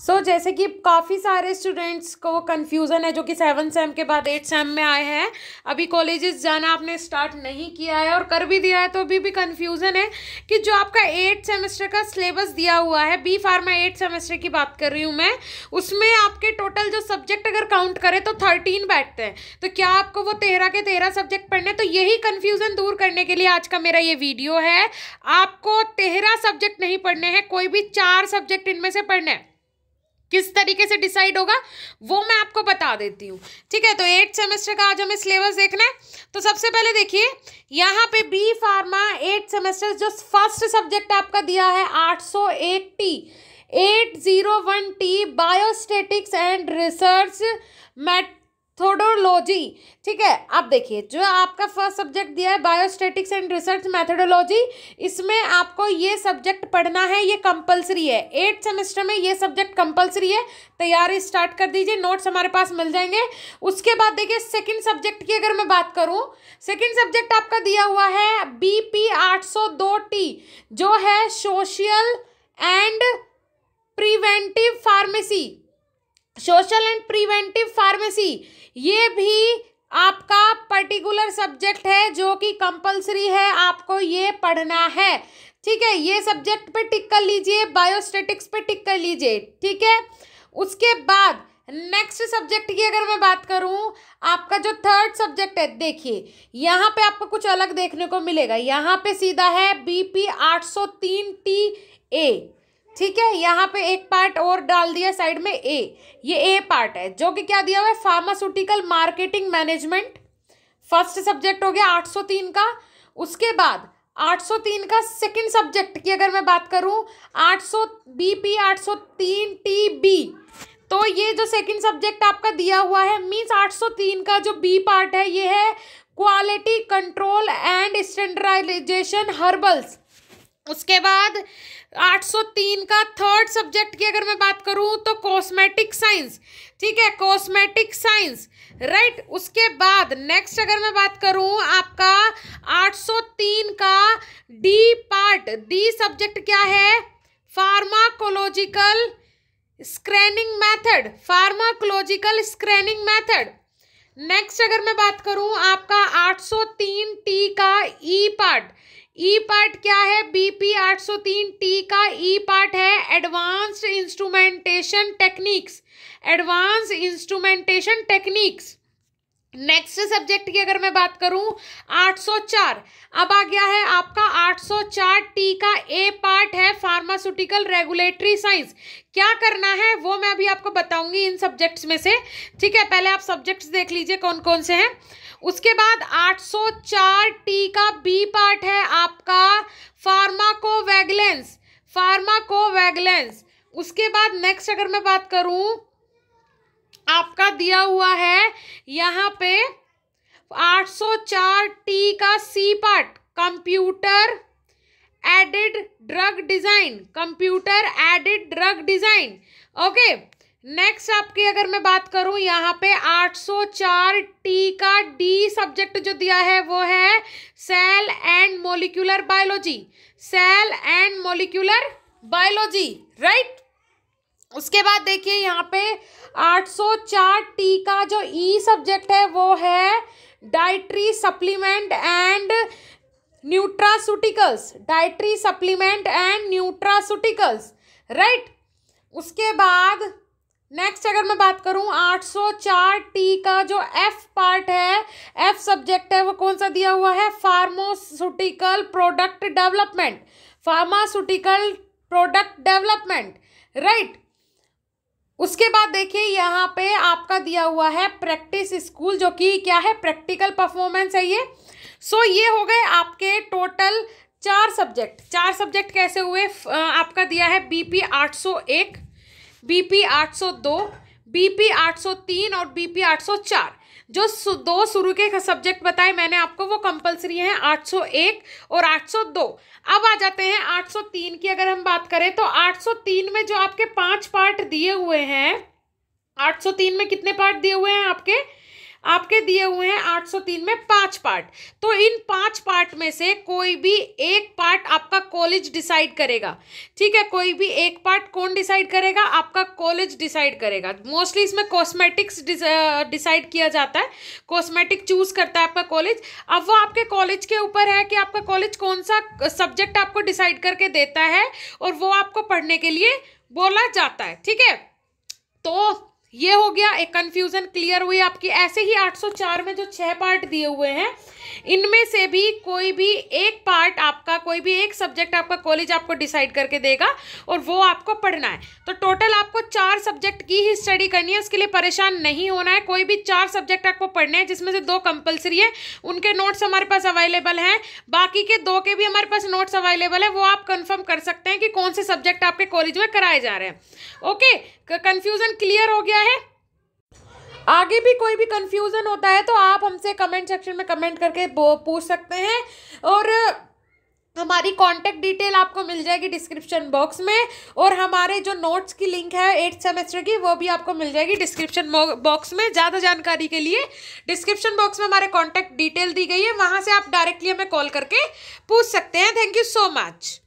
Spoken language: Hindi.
सो so, जैसे कि काफ़ी सारे स्टूडेंट्स को कन्फ्यूज़न है जो कि सेवन सेम के बाद एट सेम में आए हैं अभी कॉलेजेस जाना आपने स्टार्ट नहीं किया है और कर भी दिया है तो अभी भी कन्फ्यूज़न है कि जो आपका एट सेमेस्टर का सिलेबस दिया हुआ है बी फार्मा एट सेमेस्टर की बात कर रही हूँ मैं उसमें आपके टोटल जो सब्जेक्ट अगर काउंट करें तो थर्टीन बैठते हैं तो क्या आपको वो तेरह के तेरह सब्जेक्ट पढ़ने तो यही कन्फ्यूज़न दूर करने के लिए आज का मेरा ये वीडियो है आपको तेरह सब्जेक्ट नहीं पढ़ने हैं कोई भी चार सब्जेक्ट इनमें से पढ़ने हैं किस तरीके से डिसाइड होगा वो मैं आपको बता देती हूँ ठीक है तो एट सेमेस्टर का आज हमें सिलेबस देखना है तो सबसे पहले देखिए यहाँ पे बी फार्मा एट सेमेस्टर जो फर्स्ट सब्जेक्ट आपका दिया है आठ सौ T eight zero one T biostatistics and research methodology ठीक है आप देखिए जो आपका फर्स्ट सब्जेक्ट दिया है बायोस्टेटिक्स एंड रिसर्च मैथडोलॉजी इसमें आपको ये सब्जेक्ट पढ़ना है ये कंपलसरी है एट सेमेस्टर में ये सब्जेक्ट कंपलसरी है तैयारी स्टार्ट कर दीजिए नोट्स हमारे पास मिल जाएंगे उसके बाद देखिए सेकेंड सब्जेक्ट की अगर मैं बात करूँ सेकेंड सब्जेक्ट आपका दिया हुआ है बी पी आठ सौ दो टी जो है social and preventive pharmacy social and preventive pharmacy ये भी आपका पर्टिकुलर सब्जेक्ट है जो कि कंपलसरी है आपको ये पढ़ना है ठीक है ये सब्जेक्ट पे टिक कर लीजिए बायोस्टेटिक्स पे टिक कर लीजिए ठीक है उसके बाद नेक्स्ट सब्जेक्ट की अगर मैं बात करूं आपका जो थर्ड सब्जेक्ट है देखिए यहाँ पे आपको कुछ अलग देखने को मिलेगा यहाँ पे सीधा है बी पी आठ सौ तीन टी ए ठीक है यहाँ पे एक पार्ट और डाल दिया साइड में ए ये ए पार्ट है जो कि क्या दिया हुआ है pharmaceutical marketing management first subject हो गया 803 का उसके बाद 803 का सेकंड सब्जेक्ट की अगर मैं बात करूँ 800 बीपी 803 टीबी तो ये जो सेकंड सब्जेक्ट आपका दिया हुआ है मीन्स 803 का जो बी पार्ट है ये है quality control and standardization herbals उसके बाद 803 का थर्ड सब्जेक्ट की अगर मैं बात करूं तो कॉस्मेटिक साइंस ठीक है कॉस्मेटिक साइंस राइट उसके बाद नेक्स्ट अगर मैं बात करूं आपका 803 का डी पार्ट डी सब्जेक्ट क्या है pharmacological screening method pharmacological screening method next अगर मैं बात करूं आपका 803 टी का E e part E e part क्या है बीपी 803 टी का ई e पार्ट है advanced instrumentation techniques advance instrumentation techniques next subject की अगर मैं बात करूं 804 अब आ गया है आपका 804 टी का ए पार्ट है फार्मास्यूटिकल रेगुलेटरी साइंस क्या करना है वो मैं अभी आपको बताऊंगी इन सब्जेक्ट्स में से ठीक है पहले आप सब्जेक्ट्स देख लीजिए कौन कौन से हैं उसके बाद 804 टी का बी पार्ट है आपका फार्माकोवेगलेंस फार्माकोवेगलेंस उसके बाद नेक्स्ट अगर मैं बात करूं आपका दिया हुआ है यहाँ पे 804 टी का C part computer aided drug design computer aided drug design okay next आपकी अगर मैं बात करूं यहाँ पे 804 टी का डी सब्जेक्ट जो दिया है वो है cell and molecular biology cell and molecular biology right उसके बाद देखिए यहाँ पे 804 टी का जो ई e सब्जेक्ट है वो है dietary supplement and nutraceuticals dietary supplement and nutraceuticals right उसके बाद नेक्स्ट अगर मैं बात करूं 804 टी का जो एफ पार्ट है एफ सब्जेक्ट है वो कौन सा दिया हुआ है pharmaceutical product development pharmaceutical product development right उसके बाद देखिए यहाँ पे आपका दिया हुआ है प्रैक्टिस स्कूल जो कि क्या है प्रैक्टिकल परफॉर्मेंस है ये सो so, ये हो गए आपके टोटल चार सब्जेक्ट चार सब्जेक्ट कैसे हुए आपका दिया है बीपी 801 बीपी 802 बीपी 803 और बीपी 804 जो दो शुरू के सब्जेक्ट बताए मैंने आपको वो कंपलसरी हैं 801 और 802 अब आ जाते हैं 803 की अगर हम बात करें तो 803 में जो आपके पांच पार्ट दिए हुए हैं 803 में कितने पार्ट दिए हुए हैं आपके आपके दिए हुए हैं 803 में पांच पार्ट तो इन पांच पार्ट में से कोई भी एक पार्ट आपका कॉलेज डिसाइड करेगा ठीक है कोई भी एक पार्ट कौन डिसाइड करेगा आपका कॉलेज डिसाइड करेगा मोस्टली इसमें कॉस्मेटिक्स डिसाइड किया जाता है कॉस्मेटिक चूज करता है आपका कॉलेज अब वो आपके कॉलेज के ऊपर है कि आपका कॉलेज कौन सा सब्जेक्ट आपको डिसाइड करके देता है और वो आपको पढ़ने के लिए बोला जाता है ठीक है तो ये हो गया एक कन्फ्यूज़न क्लियर हुई आपकी ऐसे ही 804 में जो छह पार्ट दिए हुए हैं इनमें से भी कोई भी एक पार्ट आपका कोई भी एक सब्जेक्ट आपका कॉलेज आपको डिसाइड करके देगा और वो आपको पढ़ना है तो टोटल आपको चार सब्जेक्ट की ही स्टडी करनी है उसके लिए परेशान नहीं होना है कोई भी चार सब्जेक्ट आपको पढ़ने हैं जिसमें से दो कंपल्सरी है उनके नोट्स हमारे पास अवेलेबल हैं बाकी के दो के भी हमारे पास नोट्स अवेलेबल है वो आप कन्फर्म कर सकते हैं कि कौन से सब्जेक्ट आपके कॉलेज में कराए जा रहे हैं ओके कन्फ्यूज़न क्लियर हो गया है आगे भी कोई भी कंफ्यूजन होता है तो आप हमसे कमेंट सेक्शन में कमेंट करके पूछ सकते हैं और हमारी कांटेक्ट डिटेल आपको मिल जाएगी डिस्क्रिप्शन बॉक्स में और हमारे जो नोट्स की लिंक है एट्थ सेमेस्टर की वो भी आपको मिल जाएगी डिस्क्रिप्शन बॉक्स में ज़्यादा जानकारी के लिए डिस्क्रिप्शन बॉक्स में हमारे कांटेक्ट डिटेल दी गई है वहाँ से आप डायरेक्टली हमें कॉल करके पूछ सकते हैं थैंक यू सो मच